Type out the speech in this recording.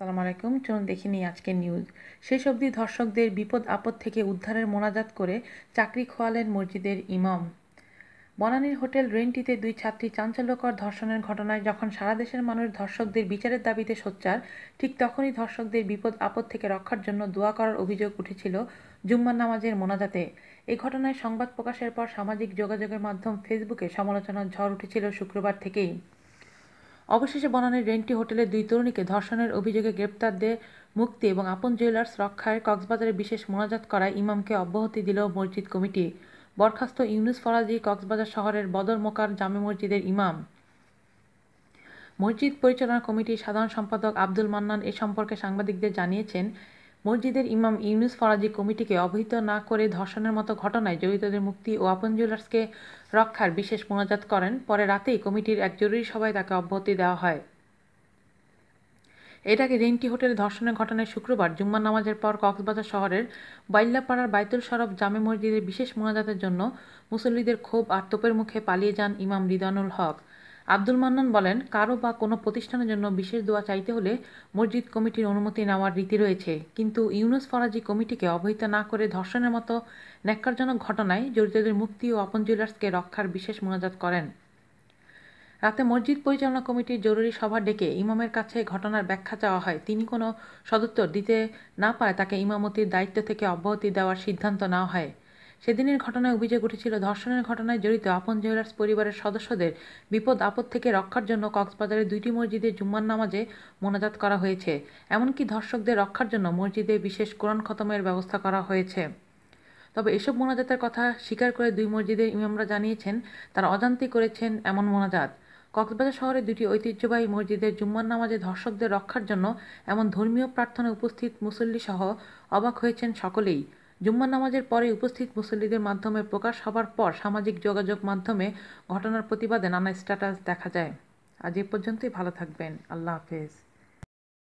সালাম আলাইকুম চলুন দেখে নিই আজকের নিউজ শেষ অবধি ধর্ষকদের বিপদ আপদ থেকে উদ্ধারের মোনাজাত করে চাকরি খোয়ালেন মসজিদের ইমাম বনানীর হোটেল রেন্টিতে দুই ছাত্রী চাঞ্চল্যকর ধর্ষণের ঘটনায় যখন সারা দেশের মানুষ ধর্ষকদের বিচারের দাবিতে সোচ্চার ঠিক তখনই ধর্ষকদের বিপদ আপদ থেকে রক্ষার জন্য দোয়া করার অভিযোগ উঠেছিল জুম্মার নামাজের মোনাজাতে এই ঘটনায় সংবাদ প্রকাশের পর সামাজিক যোগাযোগের মাধ্যম ফেসবুকে সমালোচনার ঝড় উঠেছিল শুক্রবার থেকেই অবশেষে বনানীর রেন্টি হোটেলে দুই তরুণীকে ধর্ষণের অভিযোগে গ্রেপ্তার দিয়ে মুক্তি এবং আপন জুয়েলার্স রক্ষায় কক্সবাজারে বিশেষ মোনাজাত করায় ইমামকে অব্যাহতি দিল মসজিদ কমিটি বরখাস্ত ইউনুস ফরাজি কক্সবাজার শহরের বদর মোকার জামে মসজিদের ইমাম মসজিদ পরিচালনা কমিটির সাধারণ সম্পাদক আব্দুল মান্নান এ সম্পর্কে সাংবাদিকদের জানিয়েছেন মসজিদের ইমাম ইউনুস ফরাজি কমিটিকে অবহিত না করে ধর্ষণের মতো ঘটনায় জড়িতদের মুক্তি ও আপন জুয়েলার্সকে রক্ষার বিশেষ মোনাজাত করেন পরে রাতেই কমিটির এক জরুরি সভায় তাকে অব্যাহতি দেওয়া হয় এর আগে রেন্টি হোটেলে ধর্ষণের ঘটনায় শুক্রবার জুম্মা নামাজের পর কক্সবাজার শহরের বাইল্লাপাড়ার বাইতুল সরফ জামে মসজিদের বিশেষ মোনাজাতের জন্য মুসল্লিদের ক্ষোভ আর তোপের মুখে পালিয়ে যান ইমাম রিদানুল হক আব্দুল মান্নান বলেন কারো বা কোনো প্রতিষ্ঠানের জন্য বিশেষ দোয়া চাইতে হলে মসজিদ কমিটির অনুমতি নেওয়ার রীতি রয়েছে কিন্তু ইউনুস ফরাজি কমিটিকে অবহিত না করে ধর্ষণের মতো ন্যাক্কারজনক ঘটনায় জড়িতদের মুক্তি ও আপন জুয়েলার্সকে রক্ষার বিশেষ মোনাজাত করেন রাতে মসজিদ পরিচালনা কমিটির জরুরি সভা ডেকে ইমামের কাছে ঘটনার ব্যাখ্যা চাওয়া হয় তিনি কোনো সদুত্তর দিতে না পায় তাকে ইমামতির দায়িত্ব থেকে অব্যাহতি দেওয়ার সিদ্ধান্ত নেওয়া হয় সেদিনের ঘটনায় অভিযোগ উঠেছিল ধর্ষণের ঘটনায় জড়িত আপন জুয়েলার্স পরিবারের সদস্যদের বিপদ আপদ থেকে রক্ষার জন্য কক্সবাজারের দুইটি মসজিদে জুম্মার নামাজে মোনাজাত করা হয়েছে এমনকি ধর্ষকদের রক্ষার জন্য মসজিদে বিশেষ কোরআন খতমের ব্যবস্থা করা হয়েছে তবে এসব মোনাজাতের কথা স্বীকার করে দুই মসজিদের ইমামরা জানিয়েছেন তারা অজান্তে করেছেন এমন মোনাজাত কক্সবাজার শহরে দুটি ঐতিহ্যবাহী মসজিদের জুম্মার নামাজে ধর্ষকদের রক্ষার জন্য এমন ধর্মীয় প্রার্থনা উপস্থিত মুসল্লি সহ অবাক হয়েছেন সকলেই জুম্মা নামাজের পরে উপস্থিত মুসল্লিদের মাধ্যমে প্রকাশ হবার পর সামাজিক যোগাযোগ মাধ্যমে ঘটনার প্রতিবাদে নানা স্ট্যাটাস দেখা যায় আজ এ পর্যন্তই ভালো থাকবেন আল্লাহ হাফেজ